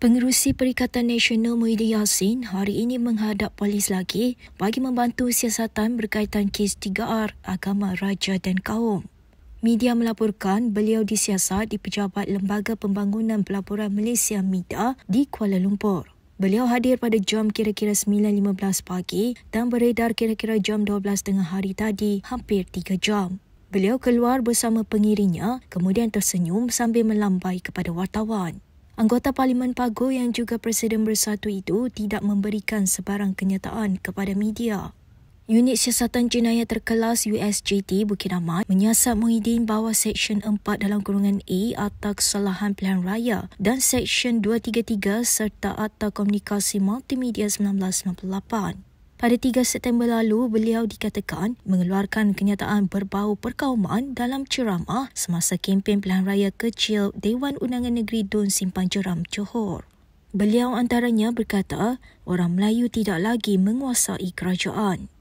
Pengerusi Perikatan Nasional Muhyiddin Yassin hari ini menghadap polis lagi bagi membantu siasatan berkaitan kes 3R Agama Raja dan Kaum. Media melaporkan beliau disiasat di Pejabat Lembaga Pembangunan Pelaporan Malaysia MIDA di Kuala Lumpur. Beliau hadir pada jam kira-kira 9.15 pagi dan beredar kira-kira jam 12.30 hari tadi hampir 3 jam. Beliau keluar bersama pengirinya kemudian tersenyum sambil melambai kepada wartawan. Anggota Parlimen Pago yang juga Presiden Bersatu itu tidak memberikan sebarang kenyataan kepada media. Unit Siasatan Jenayah Terkelas USJT Bukit Amat menyiasat Muhyiddin bawah Seksyen 4 dalam kurungan A Akta Kesalahan Pilihan Raya dan Seksyen 233 serta Akta Komunikasi Multimedia 1998. Pada 3 September lalu, beliau dikatakan mengeluarkan kenyataan berbau perkauman dalam ceramah semasa kempen pilihan raya kecil Dewan Undangan Negeri Dun Simpan Jeram, Johor. Beliau antaranya berkata, orang Melayu tidak lagi menguasai kerajaan.